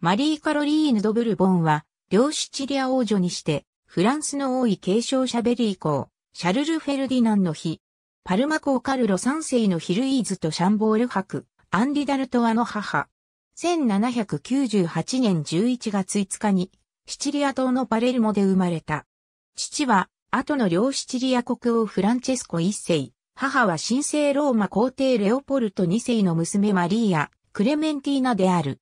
マリー・カロリーヌ・ド・ブルボンは、両シチリア王女にして、フランスの王位継承者ベリー公、シャルル・フェルディナンの日、パルマ公カルロ3世のヒルイーズとシャンボール伯、アンディ・ダルトアの母。1798年11月5日に、シチリア島のパレルモで生まれた。父は、後の両シチリア国王フランチェスコ一世、母は神聖ローマ皇帝レオポルト2世の娘マリーア、クレメンティーナである。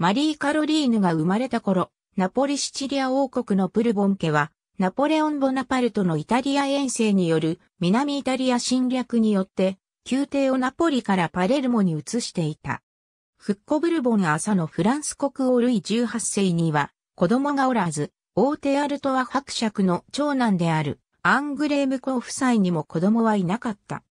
マリー・カロリーヌが生まれた頃、ナポリ・シチリア王国のブルボン家は、ナポレオン・ボナパルトのイタリア遠征による南イタリア侵略によって、宮廷をナポリからパレルモに移していた。フッコブルボン朝のフランス国王ルイ18世には、子供がおらず、王帝アルトは伯爵の長男である、アングレーム公夫妻にも子供はいなかった。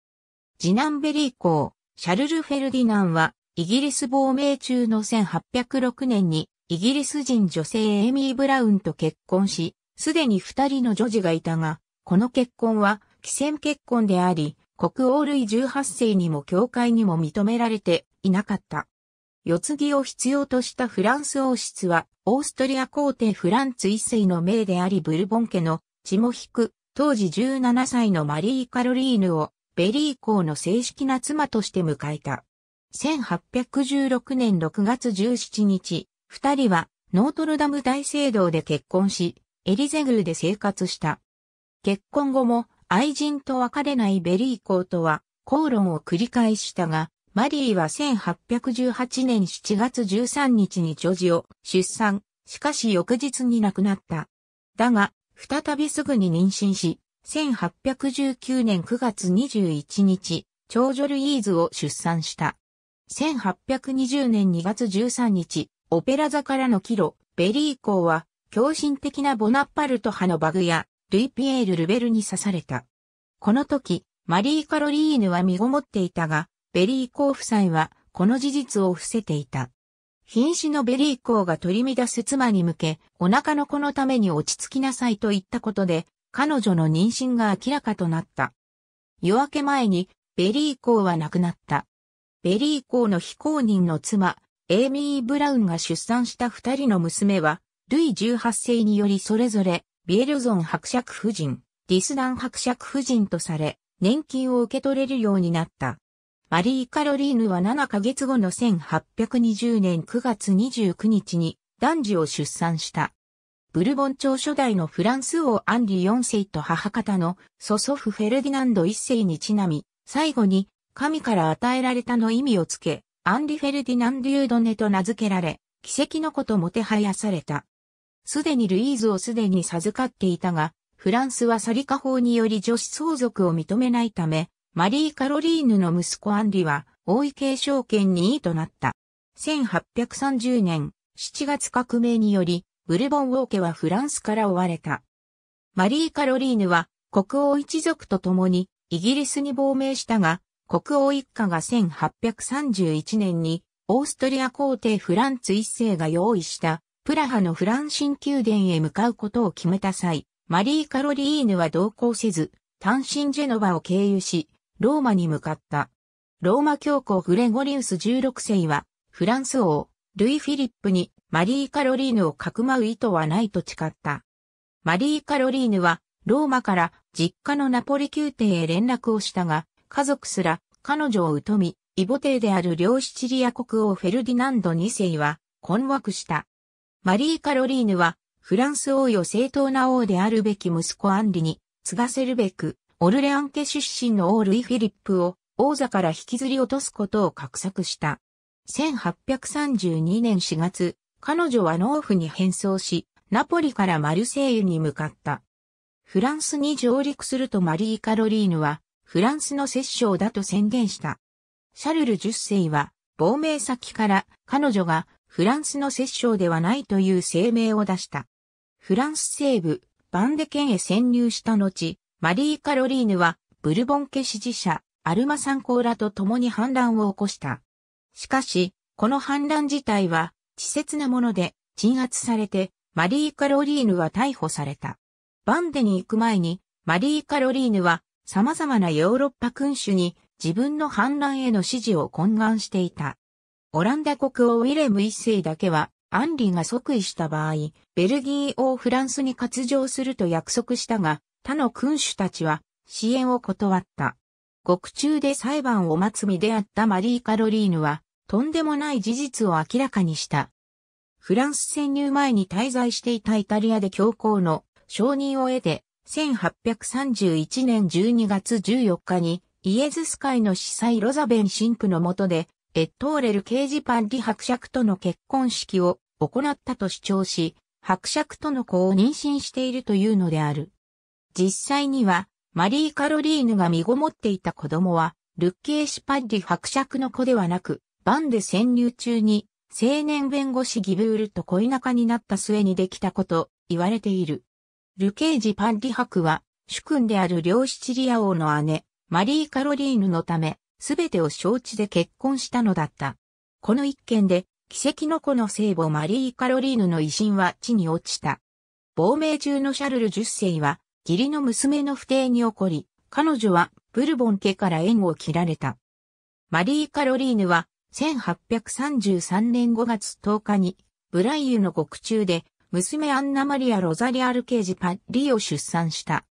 次男ベリー公、シャルル・フェルディナンは、イギリス亡命中の1806年にイギリス人女性エイミー・ブラウンと結婚し、すでに二人の女児がいたが、この結婚は、既戦結婚であり、国王類18世にも教会にも認められていなかった。世継ぎを必要としたフランス王室は、オーストリア皇帝フランツ一世の命でありブルボン家の血も引く、当時17歳のマリー・カロリーヌをベリー公の正式な妻として迎えた。1816年6月17日、二人はノートルダム大聖堂で結婚し、エリゼグルで生活した。結婚後も愛人と別れないベリー公とは口論を繰り返したが、マリーは1818年7月13日に女児を出産、しかし翌日に亡くなった。だが、再びすぐに妊娠し、1819年9月21日、長女ルイーズを出産した。1820年2月13日、オペラ座からの帰路、ベリー公は、狂信的なボナッパルト派のバグや、ルイピエール・ルベルに刺された。この時、マリー・カロリーヌは身ごもっていたが、ベリー公夫妻は、この事実を伏せていた。瀕死のベリー公が取り乱す妻に向け、お腹の子のために落ち着きなさいと言ったことで、彼女の妊娠が明らかとなった。夜明け前に、ベリー公は亡くなった。ベリー公の非公認の妻、エイミー・ブラウンが出産した二人の娘は、ルイ18世によりそれぞれ、ビエルゾン伯爵夫人、ディスダン伯爵夫人とされ、年金を受け取れるようになった。マリー・カロリーヌは7ヶ月後の1820年9月29日に男児を出産した。ブルボン朝初代のフランス王アンリ4世と母方の祖祖父フェルディナンド1世にちなみ、最後に神から与えられたの意味をつけ、アンリ・フェルディナンデュードネと名付けられ、奇跡の子ともてはやされた。すでにルイーズをすでに授かっていたが、フランスはサリカ法により女子相続を認めないため、マリー・カロリーヌの息子アンリは、王位継承権に位となった。1830年7月革命により、ブルボン王家はフランスから追われた。マリー・カロリーヌは国王一族と共にイギリスに亡命したが、国王一家が1831年にオーストリア皇帝フランツ一世が用意したプラハのフランシン宮殿へ向かうことを決めた際、マリー・カロリーヌは同行せず、単身ジェノバを経由し、ローマに向かった。ローマ教皇グレゴリウス16世は、フランス王、ルイ・フィリップにマリー・カロリーヌをかくまう意図はないと誓った。マリー・カロリーヌは、ローマから実家のナポリ宮廷へ連絡をしたが、家族すら彼女を疎み、イボ帝である両シチリア国王フェルディナンド2世は困惑した。マリー・カロリーヌはフランス王よ正当な王であるべき息子アンリに継がせるべく、オルレアン家出身の王ルイ・フィリップを王座から引きずり落とすことを画策した。1832年4月、彼女は農夫に変装し、ナポリからマルセイユに向かった。フランスに上陸するとマリー・カロリーヌは、フランスの摂政だと宣言した。シャルル10世は、亡命先から彼女がフランスの摂政ではないという声明を出した。フランス西部、バンデ県へ潜入した後、マリー・カロリーヌはブルボン家支持者、アルマサンコーラと共に反乱を起こした。しかし、この反乱自体は稚拙なもので鎮圧されて、マリー・カロリーヌは逮捕された。バンデに行く前に、マリー・カロリーヌは様々なヨーロッパ君主に自分の反乱への支持を懇願していた。オランダ国王ウィレム一世だけは、アンリが即位した場合、ベルギー王フランスに割譲すると約束したが、他の君主たちは支援を断った。獄中で裁判を待つ身であったマリー・カロリーヌは、とんでもない事実を明らかにした。フランス潜入前に滞在していたイタリアで教皇の承認を得て、1831年12月14日に、イエズス会の司祭ロザベン神父の下で、エットーレル刑事パンリ伯爵との結婚式を行ったと主張し、伯爵との子を妊娠しているというのである。実際には、マリー・カロリーヌが身ごもっていた子供は、ルッケーシパッリ伯爵の子ではなく、バンで潜入中に、青年弁護士ギブールと恋仲になった末にできたこと、言われている。ルケージ・パンリ博は、主君である両シチリア王の姉、マリー・カロリーヌのため、すべてを承知で結婚したのだった。この一件で、奇跡の子の聖母マリー・カロリーヌの威信は地に落ちた。亡命中のシャルル10世は、義理の娘の不定に起こり、彼女はブルボン家から縁を切られた。マリー・カロリーヌは、1833年5月10日に、ブライユの獄中で娘アンナマリア・ロザリアル・ケージ・パリを出産した。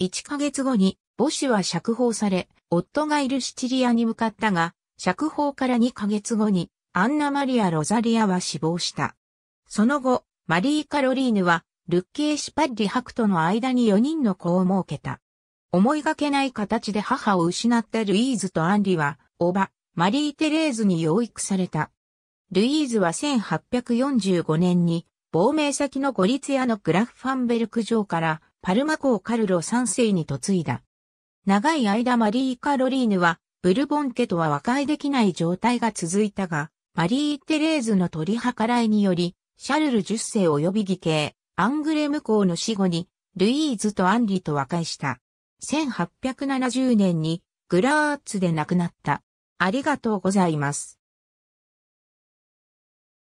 1ヶ月後に、母子は釈放され、夫がいるシチリアに向かったが、釈放から2ヶ月後に、アンナマリア・ロザリアは死亡した。その後、マリー・カロリーヌは、ルッケーシパッリクとの間に4人の子を設けた。思いがけない形で母を失ったルイーズとアンリは、おば、マリー・テレーズに養育された。ルイーズは1845年に亡命先のゴリツヤのグラフ・ファンベルク城からパルマ公カルロ3世に嫁いだ。長い間マリー・カロリーヌはブルボン家とは和解できない状態が続いたが、マリー・テレーズの取り計らいにより、シャルル10世及び義兄、アングレム公の死後に、ルイーズとアンリと和解した。1870年にグラーツで亡くなった。ありがとうございます。